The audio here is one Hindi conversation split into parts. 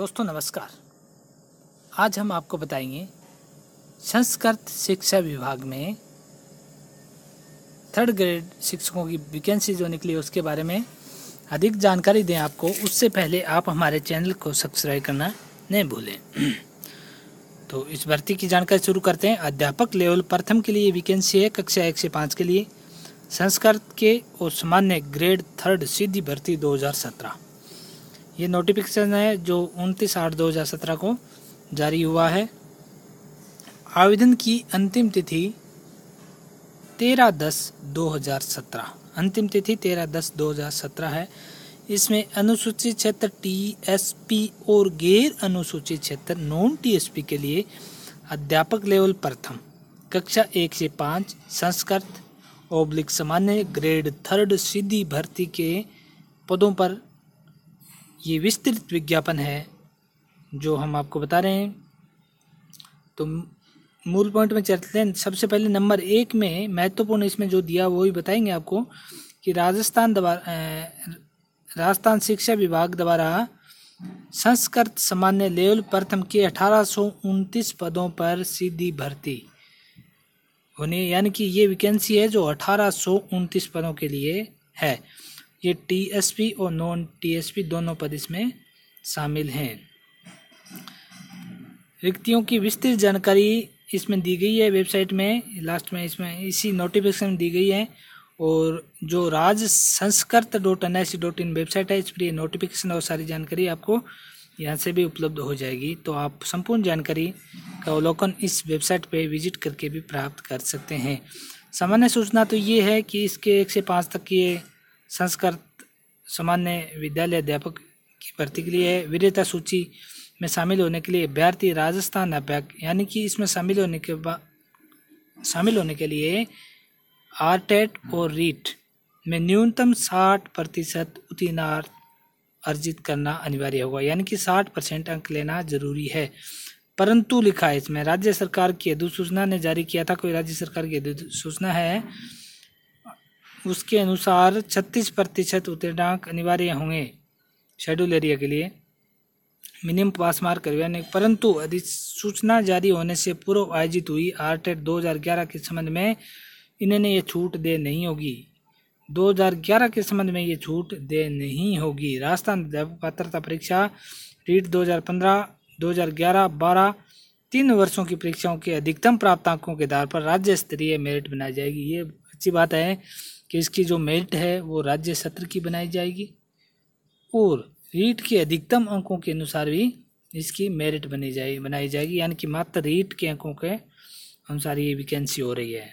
दोस्तों नमस्कार आज हम आपको बताएंगे संस्कृत शिक्षा विभाग में थर्ड ग्रेड शिक्षकों की वैकेंसी जो निकली उसके बारे में अधिक जानकारी दें आपको उससे पहले आप हमारे चैनल को सब्सक्राइब करना नहीं भूलें तो इस भर्ती की जानकारी शुरू करते हैं अध्यापक लेवल प्रथम के लिए वैकेंसी है कक्षा एक से पाँच के लिए संस्कृत के और सामान्य ग्रेड थर्ड सीधी भर्ती सत्रह ये नोटिफिकेशन है जो उनतीस आठ दो हज़ार सत्रह को जारी हुआ है आवेदन की अंतिम तिथि तेरह दस दो हज़ार सत्रह अंतिम तिथि तेरह दस दो हज़ार सत्रह है इसमें अनुसूचित क्षेत्र टी एस पी और गैर अनुसूचित क्षेत्र नॉन टी एस पी के लिए अध्यापक लेवल प्रथम कक्षा एक से पाँच संस्कृत ओब्लिक सामान्य ग्रेड थर्ड सीधी भर्ती के पदों पर ये विस्तृत विज्ञापन है जो हम आपको बता रहे हैं तो मूल पॉइंट में चलते हैं सबसे पहले नंबर एक में महत्वपूर्ण इसमें जो दिया वो ही बताएंगे आपको कि राजस्थान द्वारा राजस्थान शिक्षा विभाग द्वारा संस्कृत सामान्य लेवल प्रथम के अठारह पदों पर सीधी भर्ती होने यानी कि ये वैकेंसी है जो अठारह पदों के लिए है ये टीएसपी और नॉन टीएसपी दोनों पद इसमें शामिल हैं रिक्तियों की विस्तृत जानकारी इसमें दी गई है वेबसाइट में लास्ट में इसमें इसी नोटिफिकेशन में दी गई है और जो Raj Sanskrit dot N I C dot in website है इस पर नोटिफिकेशन और सारी जानकारी आपको यहाँ से भी उपलब्ध हो जाएगी तो आप संपूर्ण जानकारी का अवलोकन इस वेबसाइट पर विजिट करके भी प्राप्त कर सकते हैं सामान्य सूचना तो ये है कि इसके एक से पाँच तक ये संस्कृत सामान्य विद्यालय अध्यापक की भर्ती के लिए वरीयता सूची में शामिल होने के लिए अभ्यर्थी राजस्थान अध्यापक यानी कि इसमें शामिल होने के बाद शामिल होने के लिए आरटेट और रीट में न्यूनतम साठ प्रतिशत उत्तीर्णार्थ अर्जित करना अनिवार्य होगा यानी कि साठ परसेंट अंक लेना जरूरी है परंतु लिखा है इसमें राज्य सरकार की अधिसूचना ने जारी किया था कोई राज्य सरकार की अधिसूचना है उसके अनुसार छत्तीस प्रतिशत उत्तीर्णांक अनिवार्य होंगे शेड्यूल एरिया के लिए मिनिमम पास मार्क करवाने परंतु अधिसूचना जारी होने से पूर्व आयोजित हुई आर टेट दो के संबंध में इन्हें ये छूट दे नहीं होगी 2011 के संबंध में ये छूट दे नहीं होगी राजस्थान पात्रता परीक्षा रीट 2015, 2011, 12 तीन वर्षों की परीक्षाओं के अधिकतम प्राप्तांकों के आधार पर राज्य स्तरीय मेरिट बनाई जाएगी ये अच्छी बात है कि इसकी जो मेरिट है वो राज्य सत्र की बनाई जाएगी और रीट के अधिकतम अंकों के अनुसार भी इसकी मेरिट बनी जाए बनाई जाएगी यानी कि मात्र रीट के अंकों के अनुसार ये वैकेंसी हो रही है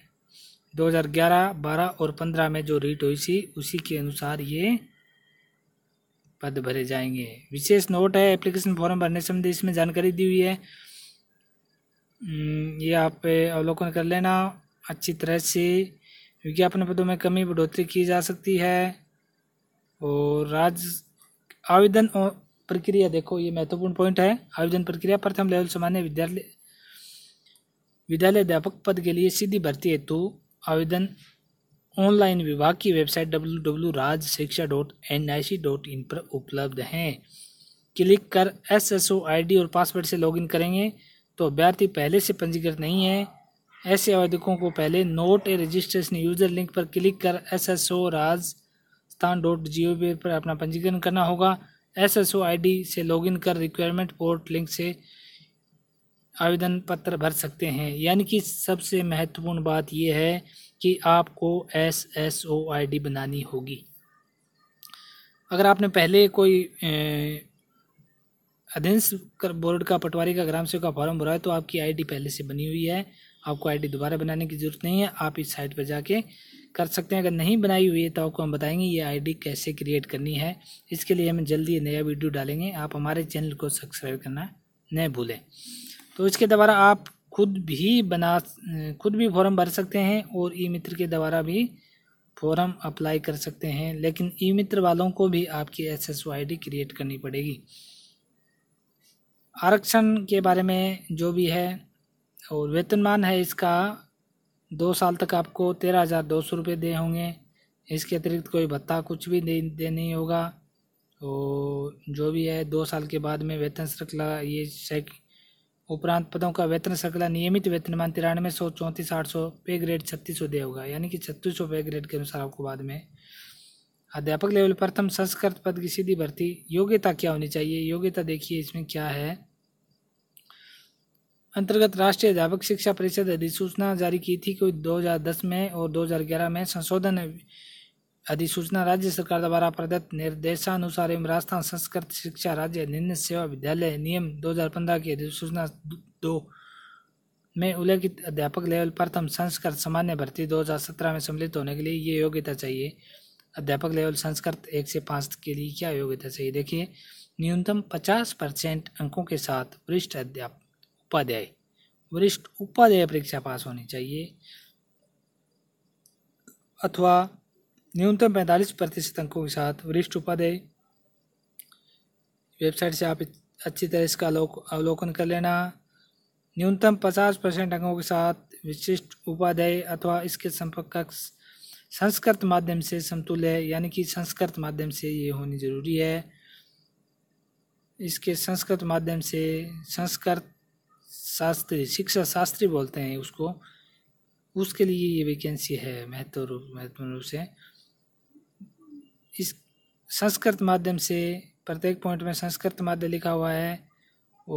2011, 12 और 15 में जो रीट हुई थी उसी के अनुसार ये पद भरे जाएंगे विशेष नोट है एप्लीकेशन फॉर्म भरने संबंधी इसमें जानकारी दी हुई है हम्म, ये आप अवलोकन कर लेना अच्छी तरह से विज्ञापन पदों में कमी बढ़ोतरी की जा सकती है और राज आवेदन प्रक्रिया देखो ये महत्वपूर्ण पॉइंट है आवेदन प्रक्रिया प्रथम लेवल सामान्य विद्यालय विद्यालय अध्यापक पद के लिए सीधी भर्ती हेतु आवेदन ऑनलाइन विभाग की website W W Raj Shiksha dot N I C dot in पर उपलब्ध हैं क्लिक कर S S O I D और पासवर्ड से लॉगिन करेंगे तो अभ्यर्थी पहले से पंजीकृत नहीं है ऐसे आवेदकों को पहले नोट ए रजिस्ट्रेशन यूजर लिंक पर क्लिक कर S S O Rajasthan dot G O V पर अपना पंजीकरण करना होगा S S O I D से लॉगिन कर रिक्वायरमेंट पोर्ट लिंक से आवेदन पत्र भर सकते हैं यानी कि सबसे महत्वपूर्ण बात यह है कि आपको S S O I D बनानी होगी अगर आपने पहले कोई अधीनस्थ बोर्ड का पटवारी का ग्राम सेवक का फॉर्म भरा है तो आपकी आईडी पहले से बनी हुई है आपको आईडी दोबारा बनाने की ज़रूरत नहीं है आप इस साइट पर जाके कर सकते हैं अगर नहीं बनाई हुई है तो आपको हम बताएंगे ये आईडी कैसे क्रिएट करनी है इसके लिए हम जल्दी नया वीडियो डालेंगे आप हमारे चैनल को सब्सक्राइब करना न भूलें तो इसके द्वारा आप खुद भी बना खुद भी फॉर्म भर सकते हैं और ई मित्र के द्वारा भी फॉर्म अप्लाई कर सकते हैं लेकिन ई मित्र वालों को भी आपकी एस एस क्रिएट करनी पड़ेगी आरक्षण के बारे में जो भी है और वेतनमान है इसका दो साल तक आपको तेरह हज़ार दो सौ रुपये दे होंगे इसके अतिरिक्त कोई भत्ता कुछ भी दे दे नहीं होगा और जो भी है दो साल के बाद में वेतन श्रृंखला ये उपरांत पदों का वेतन श्रृंखला नियमित वेतनमान तिरानवे सौ चौंतीस आठ सौ पे ग्रेड छत्तीस सौ दे होगा यानी कि छत्तीस सौ पे ग्रेड के अनुसार आपको बाद में अध्यापक लेवल प्रथम संस्कृत पद की सीधी भर्ती योग्यता क्या होनी चाहिए योग्यता देखिए इसमें क्या है अंतर्गत राष्ट्रीय अध्यापक शिक्षा परिषद अधिसूचना जारी की थी कि 2010 में और 2011 में संशोधन अधिसूचना राज्य सरकार द्वारा प्रदत्त निर्देशानुसार एवं राजस्थान संस्कृत शिक्षा राज्य निम्न सेवा विद्यालय नियम 2015 की अधिसूचना दो में उल्लेखित अध्यापक लेवल प्रथम संस्कृत सामान्य भर्ती 2017 में सम्मिलित होने के लिए ये योग्यता चाहिए अध्यापक लेवल संस्कृत एक से पाँच के लिए क्या योग्यता चाहिए देखिए न्यूनतम पचास परसेंट अंकों के साथ वरिष्ठ अध्यापक उपाध्याय वरिष्ठ उपाध्याय परीक्षा पास होनी चाहिए अथवा न्यूनतम पैंतालीस प्रतिशत अंकों के साथ वरिष्ठ उपाध्याय वेबसाइट से आप अच्छी तरह इसका अवलोकन कर लेना न्यूनतम पचास परसेंट अंकों के साथ विशिष्ट उपाध्याय अथवा इसके संपर्क संस्कृत माध्यम से समतुल्य यानी कि संस्कृत माध्यम से ये होनी जरूरी है इसके संस्कृत माध्यम से संस्कृत शास्त्री शिक्षा शास्त्री बोलते हैं उसको उसके लिए ये वैकेंसी है महत्व रूप महत्वपूर्ण रूप से इस संस्कृत माध्यम से प्रत्येक पॉइंट में संस्कृत माध्यम लिखा हुआ है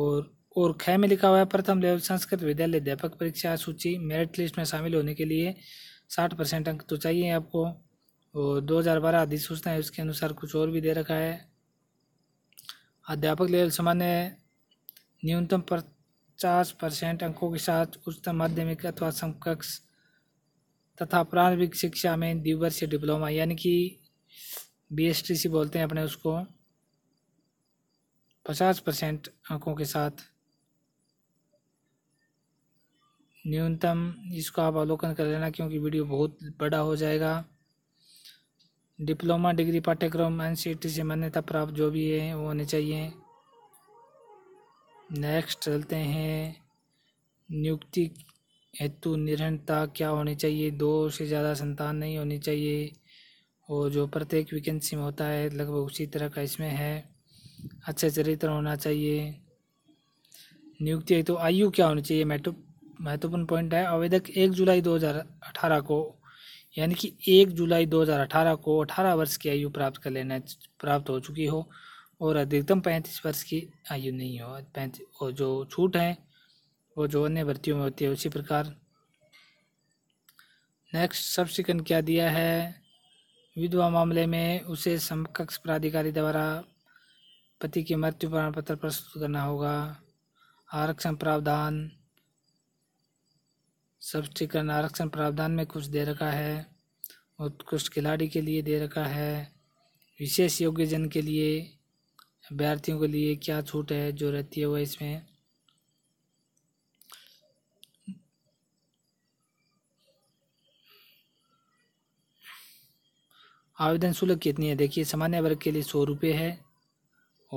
और और ख में लिखा हुआ है प्रथम लेवल संस्कृत विद्यालय अध्यापक परीक्षा सूची मेरिट लिस्ट में शामिल होने के लिए साठ परसेंट अंक तो चाहिए आपको और दो हज़ार बारह अधिसूचना है उसके अनुसार कुछ और भी दे रखा है अध्यापक लेवल सामान्य न्यूनतम पचास परसेंट अंकों के साथ उच्चतर माध्यमिक अथवा समकक्ष तथा प्रारंभिक शिक्षा में द्विवर्षीय डिप्लोमा यानी कि बी एस टी सी बोलते हैं अपने उसको पचास परसेंट अंकों के साथ न्यूनतम इसका आप अवलोकन कर लेना क्योंकि वीडियो बहुत बड़ा हो जाएगा डिप्लोमा डिग्री पाठ्यक्रम एन सी टी से मान्यता प्राप्त जो भी है वो होने चाहिए नेक्स्ट चलते हैं नियुक्ति हेतु निर्णता क्या होनी चाहिए दो से ज़्यादा संतान नहीं होनी चाहिए और जो प्रत्येक वैकेंसी में होता है लगभग उसी तरह का इसमें है अच्छा चरित्र होना चाहिए नियुक्ति हेतु आयु क्या होनी चाहिए महत्वपूर्ण पॉइंट है आवेदक एक जुलाई 2018 को यानी कि एक जुलाई 2018 को 18 वर्ष की आयु प्राप्त कर लेना प्राप्त हो चुकी हो और अधिकतम पैंतीस वर्ष की आयु नहीं हो पैंतीस और जो छूट है वो जो अन्य भर्तियों में होती है उसी प्रकार नेक्स्ट सब क्या दिया है विधवा मामले में उसे समकक्ष प्राधिकारी द्वारा पति की मृत्यु प्रमाण पत्र प्रस्तुत करना होगा आरक्षण प्रावधान सबस्टीकरण आरक्षण प्रावधान में कुछ दे रखा है उत्कृष्ट खिलाड़ी के लिए दे रखा है विशेष योग्य जन के लिए अभ्यार्थियों के लिए क्या छूट है जो रहती है वह इसमें आवेदन शुल्क कितनी है देखिए सामान्य वर्ग के लिए सौ रुपये है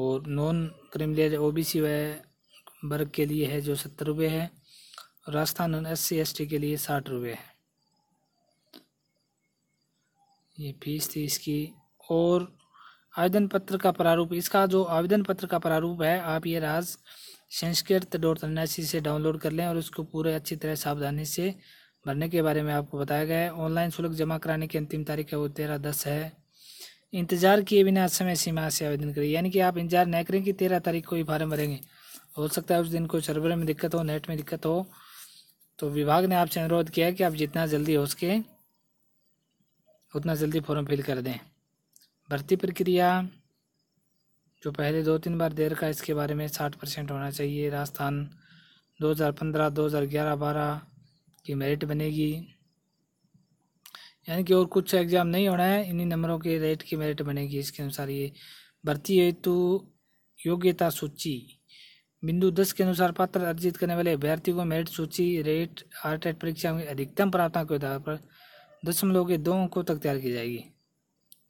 और non criminal O B C वर्ग के लिए है जो सत्तर रुपये है और Rajasthan S C S T के लिए साठ रुपये है ये फीस थी इसकी और आवेदन पत्र का प्रारूप इसका जो आवेदन पत्र का प्रारूप है आप ये राज संस्कृत डॉट एनआईसी से डाउनलोड कर लें और उसको पूरे अच्छी तरह सावधानी से भरने के बारे में आपको बताया गया है ऑनलाइन शुल्क जमा कराने की अंतिम तारीख है वो तेरह दस है इंतजार किए बिना समय सीमा से आवेदन करें यानी कि आप इंतजार नहीं करें कि तेरह तारीख को ही फार्म भरेंगे हो सकता है उस दिन कोई सर्वर में दिक्कत हो नेट में दिक्कत हो तो विभाग ने आपसे अनुरोध किया है कि आप जितना जल्दी हो सके उतना जल्दी फॉर्म फिल कर दें भर्ती प्रक्रिया जो पहले दो तीन बार देर का इसके बारे में साठ परसेंट होना चाहिए राजस्थान 2015, ग्यारह बारह की मेरिट बनेगी यानी कि और कुछ एग्ज़ाम नहीं होना है इन्हीं नंबरों के रेट की मेरिट बनेगी इसके अनुसार ये भर्ती हेतु योग्यता सूची बिंदु दस के अनुसार पात्र अर्जित करने वाले अभ्यर्थी को मेरिट सूची रेट आर टेट परीक्षा में अधिकतम प्राप्त के आधार पर दशमलव के दो अंकों तक तैयार की जाएगी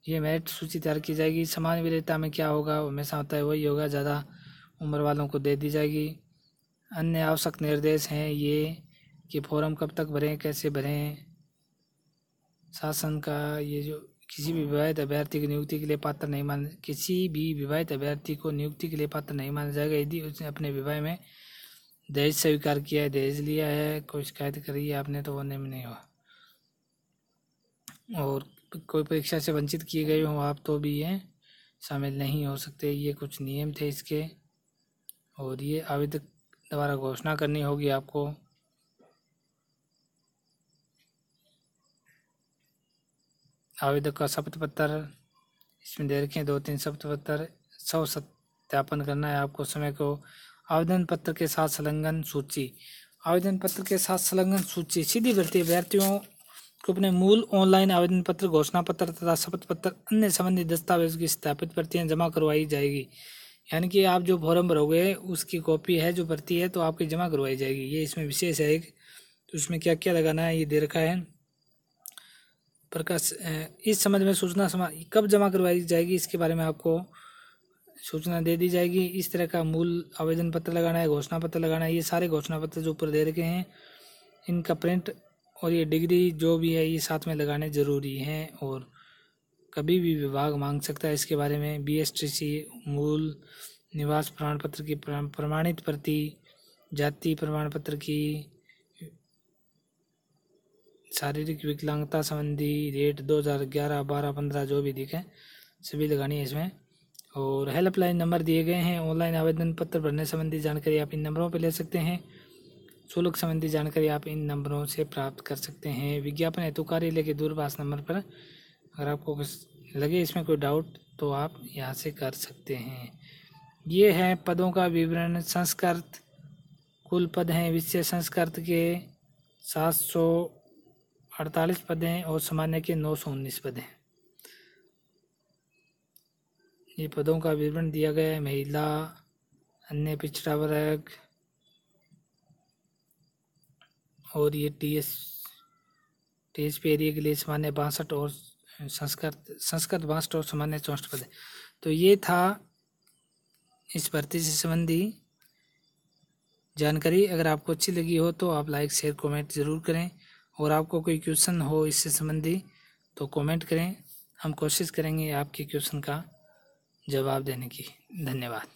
ये मेरिट सूची तैयार की जाएगी समान विजेता में क्या होगा हमेशा होता है वही होगा ज़्यादा उम्र वालों को दे दी जाएगी अन्य आवश्यक निर्देश हैं ये कि फॉर्म कब तक भरें कैसे भरें शासन का ये जो किसी भी विवाहित अभ्यर्थी की नियुक्ति के लिए पात्र नहीं मान किसी भी विवाहित अभ्यर्थी को नियुक्ति के लिए पात्र नहीं माना जाएगा यदि उसने अपने विवाह में दहेज स्वीकार किया है दहेज लिया है कोई शिकायत करी है आपने तो वो नहीं हुआ और कोई परीक्षा से वंचित किए गए हों आप तो भी ये शामिल नहीं हो सकते ये कुछ नियम थे इसके और ये आवेदक द्वारा घोषणा करनी होगी आपको आवेदक का शपथ पत्र इसमें दे रखें दो तीन शपथ पत्र सौ सत्यापन करना है आपको समय को आवेदन पत्र के साथ संलग्न सूची आवेदन पत्र के साथ संलग्न सूची सीधी भर्ती अभ्यर्थियों अपने मूल ऑनलाइन आवेदन पत्र घोषणा पत्र तथा शपथ पत्र अन्य संबंधित दस्तावेज की स्थापित प्रतियां जमा करवाई जाएगी यानी कि आप जो फॉर्म भरोगे उसकी कॉपी है जो भर्ती है तो आपकी जमा करवाई जाएगी ये इसमें विशेष है एक तो इसमें क्या क्या लगाना है ये दे रखा है प्रकाश इस संबंध में सूचना समा कब जमा करवाई जाएगी इसके बारे में आपको सूचना दे दी जाएगी इस तरह का मूल आवेदन पत्र लगाना है घोषणा पत्र लगाना है ये सारे घोषणा पत्र जो ऊपर दे रखे हैं इनका प्रिंट और ये डिग्री जो भी है ये साथ में लगाने ज़रूरी हैं और कभी भी विभाग मांग सकता है इसके बारे में बी एस टी सी मूल निवास प्रमाण पत्र की प्रमाणित प्रति जाति प्रमाण पत्र की शारीरिक विकलांगता संबंधी रेट दो हज़ार ग्यारह बारह पंद्रह जो भी दिखे सभी लगानी है इसमें और हेल्पलाइन नंबर दिए गए हैं ऑनलाइन आवेदन पत्र भरने संबंधी जानकारी आप इन नंबरों पर ले सकते हैं शुल्क संबंधी जानकारी आप इन नंबरों से प्राप्त कर सकते हैं विज्ञापन हेतु कार्यालय के दूरभाष नंबर पर अगर आपको कुछ लगे इसमें कोई डाउट तो आप यहाँ से कर सकते हैं ये है पदों का विवरण संस्कृत कुल पद हैं विषय संस्कृत के सात सौ अड़तालीस पद हैं और सामान्य के नौ सौ उन्नीस पद हैं ये पदों का विवरण दिया गया है महिला अन्य पिछड़ा वर्ग और ये T S T H P area के लिए सामान्य बासठ और संस्कृत संस्कृत बासठ और सामान्य चौंसठ पद तो ये था इस भर्ती से संबंधी जानकारी अगर आपको अच्छी लगी हो तो आप लाइक शेयर कमेंट ज़रूर करें और आपको कोई क्वेश्चन हो इससे संबंधी तो कमेंट करें हम कोशिश करेंगे आपके क्वेश्चन का जवाब देने की धन्यवाद